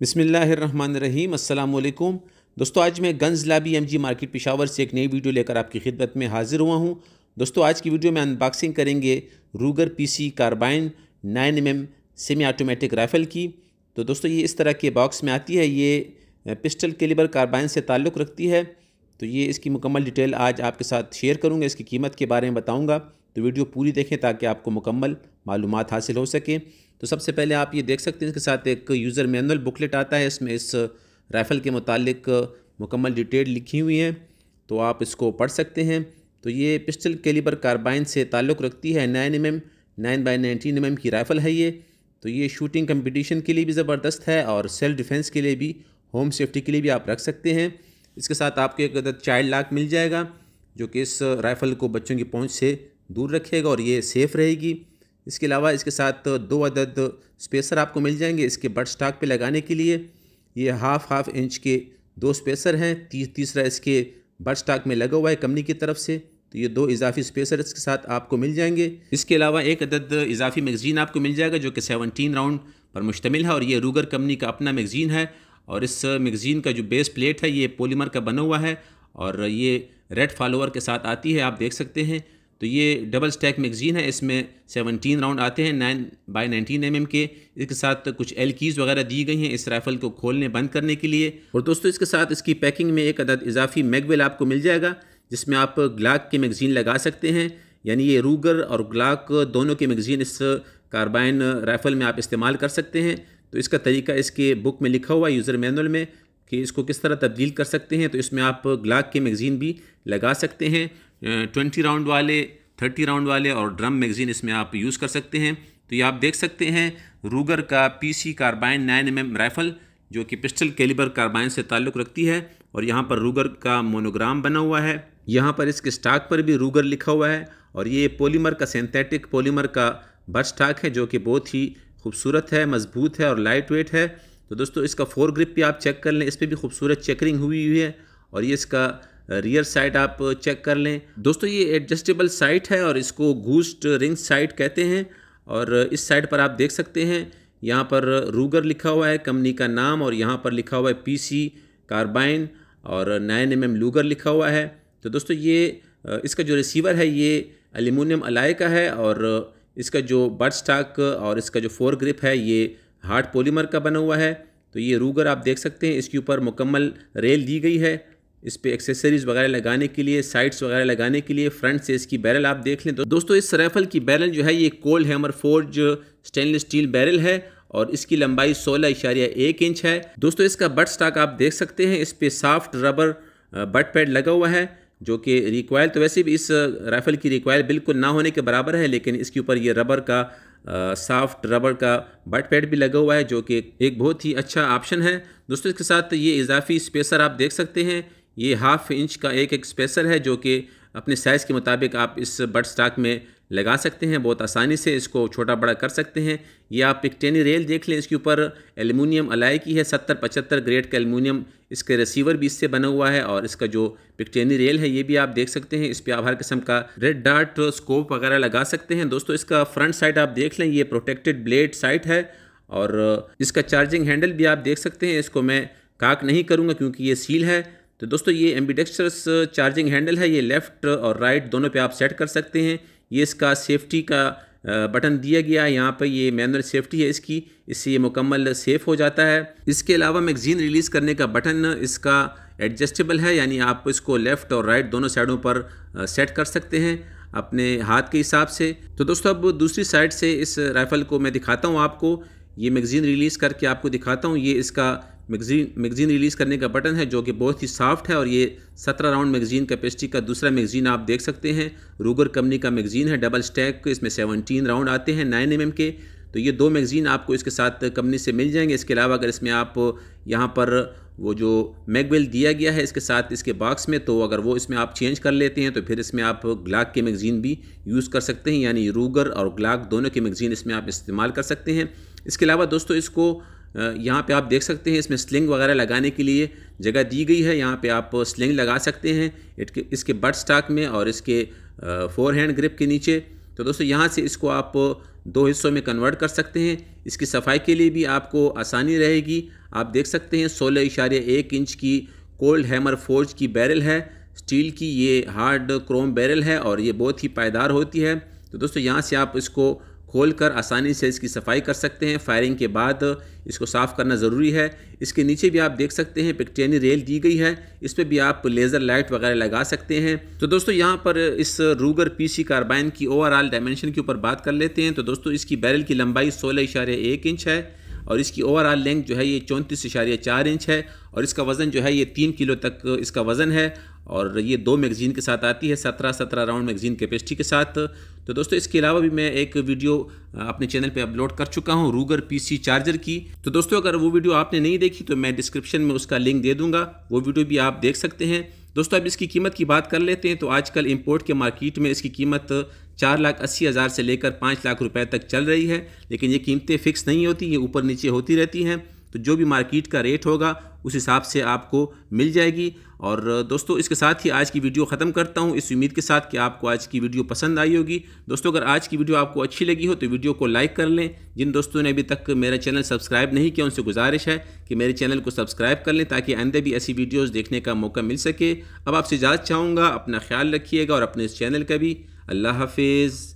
बिसमीम् अल्लाम दोस्तों आज मैं गंज लाबी एम जी मार्केट पिशावर से एक नई वीडियो लेकर आपकी खिदमत में हाजिर हुआ हूँ दोस्तों आज की वीडियो में अनबॉक्सिंग करेंगे Ruger PC carbine 9 M M semi automatic rifle की तो दोस्तों ये इस तरह के बॉक्स में आती है ये पिस्टल केलिबर कार्बाइन से ताल्लुक़ रखती है तो ये इसकी मुकम्मल डिटेल आज आपके साथ शेयर करूँगा इसकी कीमत के बारे में बताऊँगा तो वीडियो पूरी देखें ताकि आपको मुकम्मल मालूम हासिल हो सके तो सबसे पहले आप ये देख सकते हैं इसके साथ एक यूज़र मैनुअल बुकलेट आता है इसमें इस राइफ़ल के मतलब मुकम्मल डिटेल लिखी हुई हैं तो आप इसको पढ़ सकते हैं तो ये पिस्टल कैलिबर कार्बाइन से ताल्लुक़ रखती है nine M M nine by nineteen M की राइफ़ल है ये तो ये शूटिंग कंपटीशन के लिए भी ज़बरदस्त है और सेल्फ डिफेंस के लिए भी होम सेफ्टी के लिए भी आप रख सकते हैं इसके साथ आपको एक चाइल्ड लाख मिल जाएगा जो कि इस राइफ़ल को बच्चों की पहुँच से दूर रखिएगा और ये सेफ़ रहेगी इसके अलावा इसके साथ दो अदद स्पेसर आपको मिल जाएंगे इसके बट स्टाक पे लगाने के लिए ये हाफ़ हाफ़ इंच के दो स्पेसर हैं ती, तीसरा इसके बट स्टाक में लगा हुआ है कंपनी की तरफ से तो ये दो इजाफी स्पेसर इसके साथ आपको मिल जाएंगे इसके अलावा एक अदद इजाफी मैगज़ीन आपको मिल जाएगा जो कि सेवनटीन राउंड पर मुश्तमिल है और ये रूगर कंपनी का अपना मैगज़ीन है और इस मैगज़ीन का जो बेस प्लेट है ये पोलीमर का बना हुआ है और ये रेड फॉलोअर के साथ आती है आप देख सकते हैं तो ये डबल स्टैक मैगजीन है इसमें 17 राउंड आते हैं नाइन बाई नाइनटीन एम के इसके साथ कुछ एल कीज़ वगैरह दी गई हैं इस राइफ़ल को खोलने बंद करने के लिए और दोस्तों इसके साथ इसकी पैकिंग में एक अदद इजाफी मैगवेल आपको मिल जाएगा जिसमें आप ग्लाक के मैगज़ीन लगा सकते हैं यानी ये रूगर और ग्लाक दोनों के मैगज़ीन इस कार्बाइन राइफ़ल में आप इस्तेमाल कर सकते हैं तो इसका तरीका इसके बुक में लिखा हुआ यूज़र मैनुअल में कि इसको किस तरह तब्दील कर सकते हैं तो इसमें आप ग्लाक के मैगज़ीन भी लगा सकते हैं ट्वेंटी राउंड वाले थर्टी राउंड वाले और ड्रम मैगजीन इसमें आप यूज़ कर सकते हैं तो ये आप देख सकते हैं रूगर का PC carbine nine M M rifle जो कि पिस्टल कैलिबर कार्बाइन से ताल्लुक़ रखती है और यहाँ पर रूगर का मोनोग्राम बना हुआ है यहाँ पर इसके स्टाक पर भी रूगर लिखा हुआ है और ये पोलीमर का सिंथेटिक पोलीमर का बट स्टाक है जो कि बहुत ही खूबसूरत है मज़बूत है और लाइट वेट है तो दोस्तों इसका फोर ग्रिप भी आप चेक कर लें इस पर भी खूबसूरत चेकरिंग हुई हुई है और ये इसका रियर साइड आप चेक कर लें दोस्तों ये एडजस्टेबल साइट है और इसको गूस्ट रिंग साइट कहते हैं और इस साइड पर आप देख सकते हैं यहाँ पर रूगर लिखा हुआ है कंपनी का नाम और यहाँ पर लिखा हुआ है पीसी कार्बाइन और नाइन एम एम लूगर लिखा हुआ है तो दोस्तों ये इसका जो रिसीवर है ये एल्यूमिनियम अलाय का है और इसका जो बर्ड स्टाक और इसका जो फोर ग्रिप है ये हार्ड पोलीमर का बना हुआ है तो ये रूगर आप देख सकते हैं इसके ऊपर मुकम्मल रेल दी गई है इस पर एक्सेसरीज़ वगैरह लगाने के लिए साइड्स वगैरह लगाने के लिए फ्रंट से इसकी बैरल आप देख लें तो दोस्तों इस राइफल की बैरल जो है ये cold hammer forge stainless steel barrel है और इसकी लंबाई सोलह इशारिया एक इंच है दोस्तों इसका बट स्टाक आप देख सकते हैं इस पर सॉफ्ट रबर बट पैड लगा हुआ है जो कि रिक्वायल तो वैसे भी इस राइफ़ल की रिक्वायल बिल्कुल ना होने के बराबर है लेकिन इसके ऊपर ये रबर का सॉफ्ट रबर का बट पैड भी लगा हुआ है जो कि एक बहुत ही अच्छा ऑप्शन है दोस्तों इसके साथ ये इजाफी स्पेसर आप देख सकते हैं ये हाफ़ इंच का एक एक स्पेसर है जो कि अपने साइज़ के मुताबिक आप इस बड स्टाक में लगा सकते हैं बहुत आसानी से इसको छोटा बड़ा कर सकते हैं ये आप पिकटेनी रेल देख लें इसके ऊपर एलमिनियम अलाई की है सत्तर पचहत्तर ग्रेड का एलमिनियम इसके रिसीवर भी इससे बना हुआ है और इसका जो पिकटेनी रेल है ये भी आप देख सकते हैं इस पर आप हर किस्म का रेड डार्ट स्कोप वगैरह लगा सकते हैं दोस्तों इसका फ्रंट साइड आप देख लें ये प्रोटेक्टेड ब्लेड साइड है और इसका चार्जिंग हैंडल भी आप देख सकते हैं इसको मैं काक नहीं करूँगा क्योंकि ये सील है तो दोस्तों ये एम्बिडेक्स्ट्रस चार्जिंग हैंडल है ये लेफ़्ट और राइट दोनों पे आप सेट कर सकते हैं ये इसका सेफ्टी का बटन uh, दिया गया है यहाँ पर ये मैनुअल सेफ्टी है इसकी इससे ये मुकम्मल सेफ़ हो जाता है इसके अलावा मैगज़ीन रिलीज़ करने का बटन इसका एडजस्टेबल है यानी आप इसको लेफ़्ट और राइट दोनों साइडों पर सेट uh, कर सकते हैं अपने हाथ के हिसाब से तो दोस्तों अब दूसरी साइड से इस राइफ़ल को मैं दिखाता हूँ आपको ये मैगज़ीन रिलीज़ करके आपको दिखाता हूँ ये इसका मैगजीन मैगज़ीन रिलीज़ करने का बटन है जो कि बहुत ही सॉफ्ट है और ये सत्रह राउंड मैगज़ीन कैपेसिटी का दूसरा मैगज़ीन आप देख सकते हैं रूगर कंपनी का मैगज़ीन है डबल स्टैक इसमें सेवनटीन राउंड आते हैं नाइन एम के तो ये दो मैगज़ीन आपको इसके साथ कंपनी से मिल जाएंगे इसके अलावा अगर इसमें आप यहाँ पर वो जो मैगवेल दिया गया है इसके साथ इसके बॉक्स में तो अगर वो इसमें आप चेंज कर लेते हैं तो फिर इसमें आप ग्लाक के मैगज़ीन भी यूज़ कर सकते हैं यानी रूगर और ग्लाक दोनों के मैगज़ीन इसमें आप इस्तेमाल कर सकते हैं इसके अलावा दोस्तों इसको यहाँ पे आप देख सकते हैं इसमें स्लिंग वगैरह लगाने के लिए जगह दी गई है यहाँ पे आप स्लिंग लगा सकते हैं इसके बट स्टाक में और इसके फोर हैंड ग्रिप के नीचे तो दोस्तों यहाँ से इसको आप दो हिस्सों में कन्वर्ट कर सकते हैं इसकी सफाई के लिए भी आपको आसानी रहेगी आप देख सकते हैं सोलह इशारे एक इंच की कोल्ड हैमर फोर्ज की बैरल है स्टील की ये हार्ड क्रोम बैरल है और ये बहुत ही पायदार होती है तो दोस्तों यहाँ से आप इसको खोलकर आसानी से इसकी सफाई कर सकते हैं फायरिंग के बाद इसको साफ़ करना ज़रूरी है इसके नीचे भी आप देख सकते हैं पिक्टेनी रेल दी गई है इस पर भी आप लेज़र लाइट वगैरह लगा सकते हैं तो दोस्तों यहाँ पर इस रूगर पीसी कार्बाइन की ओवरऑल डायमेंशन के ऊपर बात कर लेते हैं तो दोस्तों इसकी बैरल की लंबाई सोलह इशारे एक इंच है और इसकी ओवरऑल लेंथ जो है ये चौंतीस इशारे चार इंच है और इसका वज़न जो है ये तीन किलो तक इसका वज़न है और ये दो मैगज़ीन के साथ आती है सत्रह सत्रह राउंड मैगज़ीन कैपेसिटी के साथ तो दोस्तों इसके अलावा भी मैं एक वीडियो अपने चैनल पे अपलोड कर चुका हूँ रूगर पीसी चार्जर की तो दोस्तों अगर वो वीडियो आपने नहीं देखी तो मैं डिस्क्रिप्शन में उसका लिंक दे दूँगा वो वीडियो भी आप देख सकते हैं दोस्तों अब इसकी कीमत की बात कर लेते हैं तो आजकल इम्पोर्ट के मार्केट में इसकी कीमत चार लाख अस्सी हज़ार से लेकर पाँच लाख रुपए तक चल रही है लेकिन ये कीमतें फ़िक्स नहीं होती ये ऊपर नीचे होती रहती हैं तो जो भी मार्केट का रेट होगा उस हिसाब से आपको मिल जाएगी और दोस्तों इसके साथ ही आज की वीडियो ख़त्म करता हूँ इस उम्मीद के साथ कि आपको आज की वीडियो पसंद आई होगी दोस्तों अगर आज की वीडियो आपको अच्छी लगी हो तो वीडियो को लाइक कर लें जिन दोस्तों ने अभी तक मेरा चैनल सब्सक्राइब नहीं किया उनसे गुजारिश है कि मेरे चैनल को सब्सक्राइब कर लें ताकि आंदे भी ऐसी वीडियोज़ देखने का मौका मिल सके अब आपसे इजाज़त चाहूँगा अपना ख्याल रखिएगा और अपने इस चैनल का भी अल्लाह हाफिज़